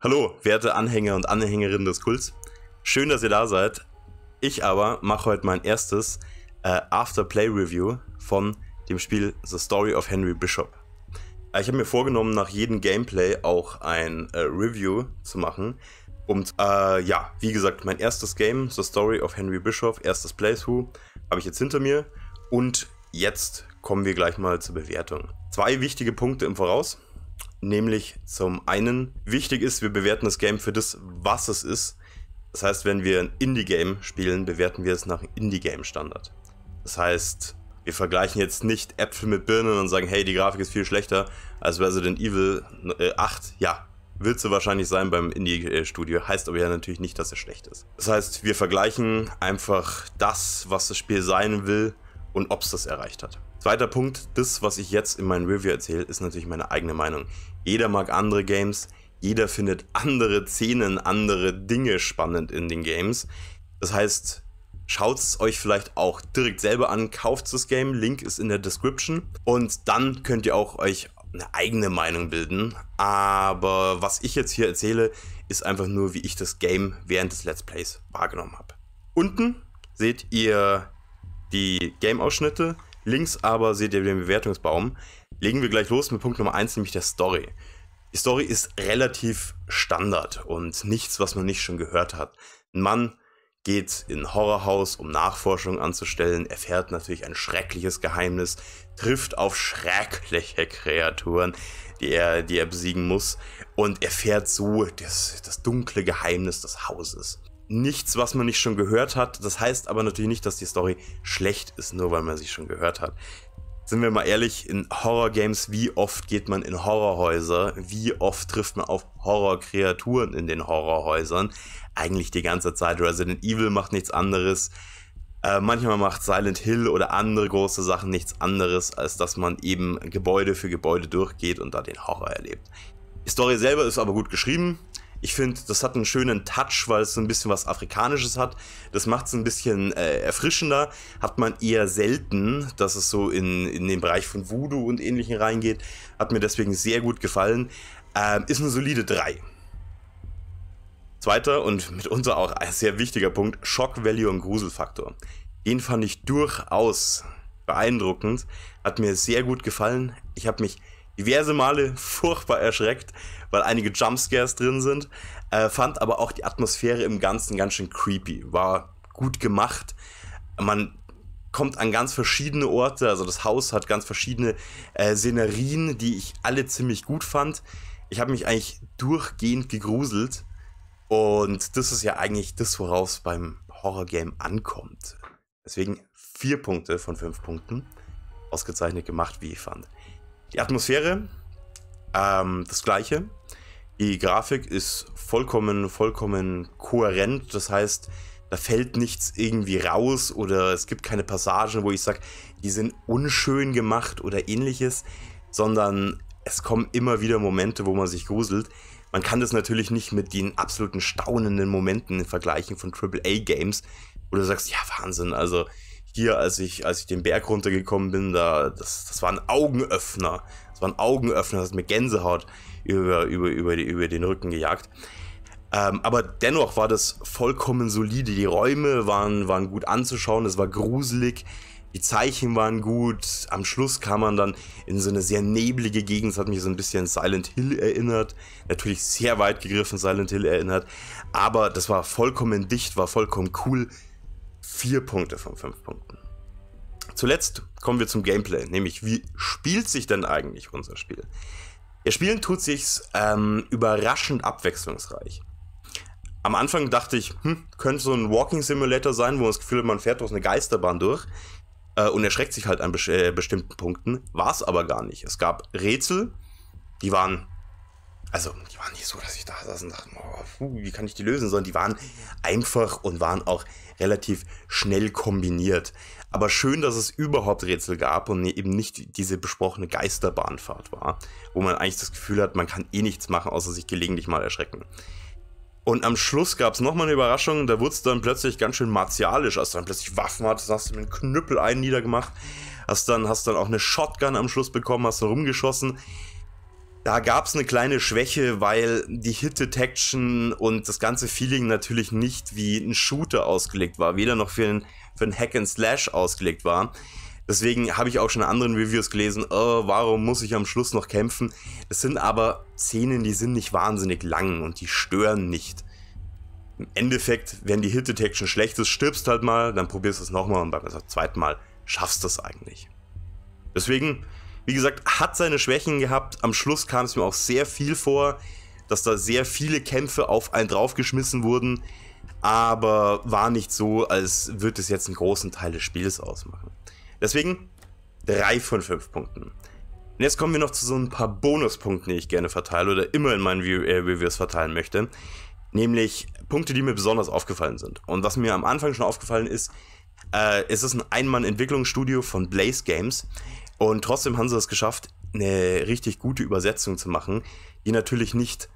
Hallo, werte Anhänger und Anhängerinnen des Kults. Schön, dass ihr da seid. Ich aber mache heute mein erstes äh, After-Play-Review von dem Spiel The Story of Henry Bishop. Äh, ich habe mir vorgenommen, nach jedem Gameplay auch ein äh, Review zu machen. Und äh, ja, wie gesagt, mein erstes Game, The Story of Henry Bishop, erstes Playthrough, habe ich jetzt hinter mir. Und jetzt kommen wir gleich mal zur Bewertung. Zwei wichtige Punkte im Voraus. Nämlich zum einen, wichtig ist, wir bewerten das Game für das, was es ist. Das heißt, wenn wir ein Indie-Game spielen, bewerten wir es nach Indie-Game-Standard. Das heißt, wir vergleichen jetzt nicht Äpfel mit Birnen und sagen, hey, die Grafik ist viel schlechter als Resident Evil 8. Äh, ja, wird sie wahrscheinlich sein beim Indie-Studio, heißt aber ja natürlich nicht, dass es schlecht ist. Das heißt, wir vergleichen einfach das, was das Spiel sein will und ob es das erreicht hat. Zweiter Punkt, das, was ich jetzt in meinem Review erzähle, ist natürlich meine eigene Meinung. Jeder mag andere Games, jeder findet andere Szenen, andere Dinge spannend in den Games. Das heißt, schaut es euch vielleicht auch direkt selber an, kauft das Game, Link ist in der Description und dann könnt ihr auch euch eine eigene Meinung bilden. Aber was ich jetzt hier erzähle, ist einfach nur, wie ich das Game während des Let's Plays wahrgenommen habe. Unten seht ihr die Game-Ausschnitte Links aber seht ihr den Bewertungsbaum. Legen wir gleich los mit Punkt Nummer 1, nämlich der Story. Die Story ist relativ Standard und nichts, was man nicht schon gehört hat. Ein Mann geht in ein Horrorhaus, um Nachforschungen anzustellen, erfährt natürlich ein schreckliches Geheimnis, trifft auf schreckliche Kreaturen, die er, die er besiegen muss und erfährt so das, das dunkle Geheimnis des Hauses nichts, was man nicht schon gehört hat. Das heißt aber natürlich nicht, dass die Story schlecht ist, nur weil man sie schon gehört hat. Sind wir mal ehrlich, in Horror-Games, wie oft geht man in Horrorhäuser? Wie oft trifft man auf Horror-Kreaturen in den Horrorhäusern? Eigentlich die ganze Zeit. Resident Evil macht nichts anderes. Äh, manchmal macht Silent Hill oder andere große Sachen nichts anderes, als dass man eben Gebäude für Gebäude durchgeht und da den Horror erlebt. Die Story selber ist aber gut geschrieben. Ich finde, das hat einen schönen Touch, weil es so ein bisschen was Afrikanisches hat. Das macht es ein bisschen äh, erfrischender. Hat man eher selten, dass es so in, in den Bereich von Voodoo und ähnlichen reingeht. Hat mir deswegen sehr gut gefallen. Ähm, ist eine solide 3. Zweiter und mitunter auch ein sehr wichtiger Punkt, Shock Value und Gruselfaktor. Den fand ich durchaus beeindruckend, hat mir sehr gut gefallen. Ich habe mich diverse Male furchtbar erschreckt, weil einige Jumpscares drin sind. Äh, fand aber auch die Atmosphäre im Ganzen ganz schön creepy. War gut gemacht. Man kommt an ganz verschiedene Orte. Also das Haus hat ganz verschiedene äh, Szenerien, die ich alle ziemlich gut fand. Ich habe mich eigentlich durchgehend gegruselt. Und das ist ja eigentlich das, woraus beim Horrorgame ankommt. Deswegen vier Punkte von fünf Punkten. Ausgezeichnet gemacht, wie ich fand. Die Atmosphäre, ähm, das gleiche. Die Grafik ist vollkommen, vollkommen kohärent. Das heißt, da fällt nichts irgendwie raus oder es gibt keine Passagen, wo ich sage, die sind unschön gemacht oder ähnliches, sondern es kommen immer wieder Momente, wo man sich gruselt. Man kann das natürlich nicht mit den absoluten staunenden Momenten vergleichen von AAA-Games, wo du sagst, ja, Wahnsinn, also hier, als ich, als ich den Berg runtergekommen bin, da, das, das war ein Augenöffner. Das war ein Augenöffner, das hat mir Gänsehaut über, über, über, die, über den Rücken gejagt. Ähm, aber dennoch war das vollkommen solide. Die Räume waren, waren gut anzuschauen, es war gruselig, die Zeichen waren gut. Am Schluss kam man dann in so eine sehr neblige Gegend, das hat mich so ein bisschen Silent Hill erinnert. Natürlich sehr weit gegriffen Silent Hill erinnert, aber das war vollkommen dicht, war vollkommen cool vier Punkte von fünf Punkten. Zuletzt kommen wir zum Gameplay, nämlich wie spielt sich denn eigentlich unser Spiel? Ja, spielen tut sich's ähm, überraschend abwechslungsreich. Am Anfang dachte ich, hm, könnte so ein Walking Simulator sein, wo man das Gefühl hat, man fährt durch eine Geisterbahn durch äh, und erschreckt sich halt an best äh, bestimmten Punkten. War es aber gar nicht. Es gab Rätsel, die waren also, die waren nicht so, dass ich da saß und dachte, oh, puh, wie kann ich die lösen, sondern die waren einfach und waren auch relativ schnell kombiniert. Aber schön, dass es überhaupt Rätsel gab und eben nicht diese besprochene Geisterbahnfahrt war, wo man eigentlich das Gefühl hat, man kann eh nichts machen, außer sich gelegentlich mal erschrecken. Und am Schluss gab es nochmal eine Überraschung, da wurde es dann plötzlich ganz schön martialisch, als du dann plötzlich Waffen hattest, hast du mit einem Knüppel einen niedergemacht, hast dann, hast dann auch eine Shotgun am Schluss bekommen, hast dann rumgeschossen. Da gab es eine kleine Schwäche, weil die Hit-Detection und das ganze Feeling natürlich nicht wie ein Shooter ausgelegt war, weder noch für ein, für ein Hack-and-Slash ausgelegt war. Deswegen habe ich auch schon in anderen Reviews gelesen, oh, warum muss ich am Schluss noch kämpfen? Es sind aber Szenen, die sind nicht wahnsinnig lang und die stören nicht. Im Endeffekt, wenn die Hit Detection schlecht ist, stirbst halt mal, dann probierst du es nochmal und beim zweiten Mal schaffst du es eigentlich. Deswegen wie gesagt, hat seine Schwächen gehabt. Am Schluss kam es mir auch sehr viel vor, dass da sehr viele Kämpfe auf einen draufgeschmissen wurden, aber war nicht so, als würde es jetzt einen großen Teil des Spiels ausmachen. Deswegen 3 von 5 Punkten. Und jetzt kommen wir noch zu so ein paar Bonuspunkten, die ich gerne verteile oder immer in meinen äh, Reviews verteilen möchte. Nämlich Punkte, die mir besonders aufgefallen sind. Und was mir am Anfang schon aufgefallen ist, äh, es ist ein Ein-Mann-Entwicklungsstudio von Blaze Games. Und trotzdem haben sie es geschafft, eine richtig gute Übersetzung zu machen, die natürlich nicht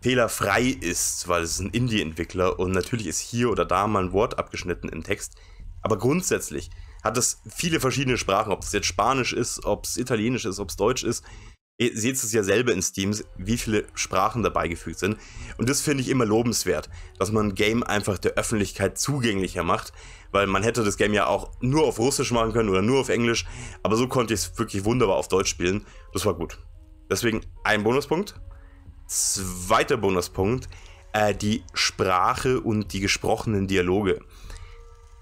fehlerfrei ist, weil es ist ein Indie-Entwickler und natürlich ist hier oder da mal ein Wort abgeschnitten im Text. Aber grundsätzlich hat es viele verschiedene Sprachen, ob es jetzt Spanisch ist, ob es Italienisch ist, ob es Deutsch ist. Ihr seht es ja selber in Steams, wie viele Sprachen dabei gefügt sind. Und das finde ich immer lobenswert, dass man ein Game einfach der Öffentlichkeit zugänglicher macht, weil man hätte das Game ja auch nur auf Russisch machen können oder nur auf Englisch, aber so konnte ich es wirklich wunderbar auf Deutsch spielen. Das war gut. Deswegen ein Bonuspunkt. Zweiter Bonuspunkt, äh, die Sprache und die gesprochenen Dialoge.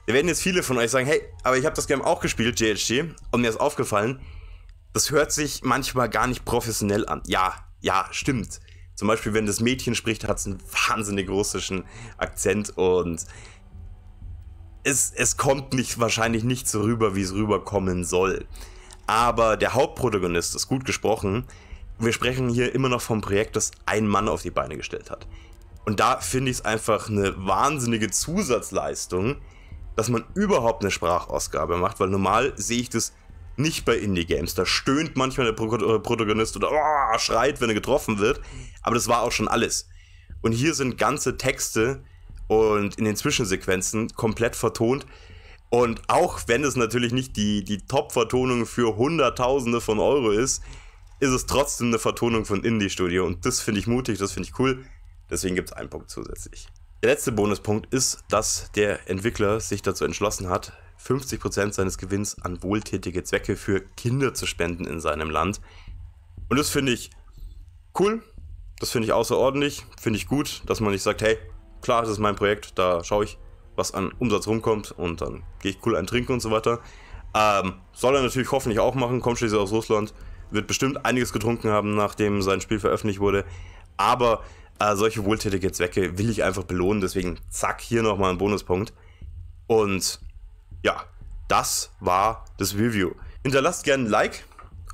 Da werden jetzt viele von euch sagen, hey, aber ich habe das Game auch gespielt, JHG, und mir ist aufgefallen, das hört sich manchmal gar nicht professionell an. Ja, ja, stimmt. Zum Beispiel, wenn das Mädchen spricht, hat es einen wahnsinnig russischen Akzent und es, es kommt nicht, wahrscheinlich nicht so rüber, wie es rüberkommen soll. Aber der Hauptprotagonist ist gut gesprochen. Wir sprechen hier immer noch vom Projekt, das ein Mann auf die Beine gestellt hat. Und da finde ich es einfach eine wahnsinnige Zusatzleistung, dass man überhaupt eine Sprachausgabe macht, weil normal sehe ich das nicht bei Indie-Games. Da stöhnt manchmal der äh, Protagonist oder oh, schreit, wenn er getroffen wird. Aber das war auch schon alles. Und hier sind ganze Texte, und in den Zwischensequenzen komplett vertont. Und auch wenn es natürlich nicht die, die Top-Vertonung für Hunderttausende von Euro ist, ist es trotzdem eine Vertonung von Indie-Studio. Und das finde ich mutig, das finde ich cool. Deswegen gibt es einen Punkt zusätzlich. Der letzte Bonuspunkt ist, dass der Entwickler sich dazu entschlossen hat, 50% seines Gewinns an wohltätige Zwecke für Kinder zu spenden in seinem Land. Und das finde ich cool, das finde ich außerordentlich, finde ich gut, dass man nicht sagt, hey, klar, das ist mein Projekt, da schaue ich, was an Umsatz rumkommt und dann gehe ich cool ein Trinken und so weiter. Ähm, soll er natürlich hoffentlich auch machen, kommt schließlich aus Russland, wird bestimmt einiges getrunken haben, nachdem sein Spiel veröffentlicht wurde. Aber äh, solche wohltätige Zwecke will ich einfach belohnen, deswegen zack, hier nochmal ein Bonuspunkt. Und ja, das war das Review. Hinterlasst gerne ein Like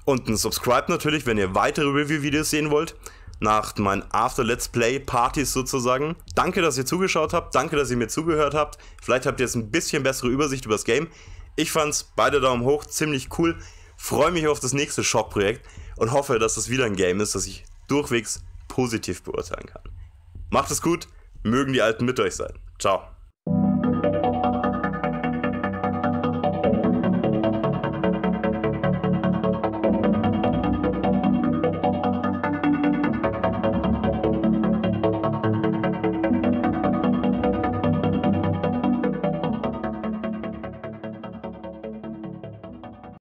und ein Subscribe natürlich, wenn ihr weitere Review-Videos sehen wollt nach meinen After-Let's Play-Partys sozusagen. Danke, dass ihr zugeschaut habt, danke, dass ihr mir zugehört habt. Vielleicht habt ihr jetzt ein bisschen bessere Übersicht über das Game. Ich fand's, beide Daumen hoch, ziemlich cool. Freue mich auf das nächste Shop-Projekt und hoffe, dass das wieder ein Game ist, das ich durchwegs positiv beurteilen kann. Macht es gut, mögen die Alten mit euch sein. Ciao.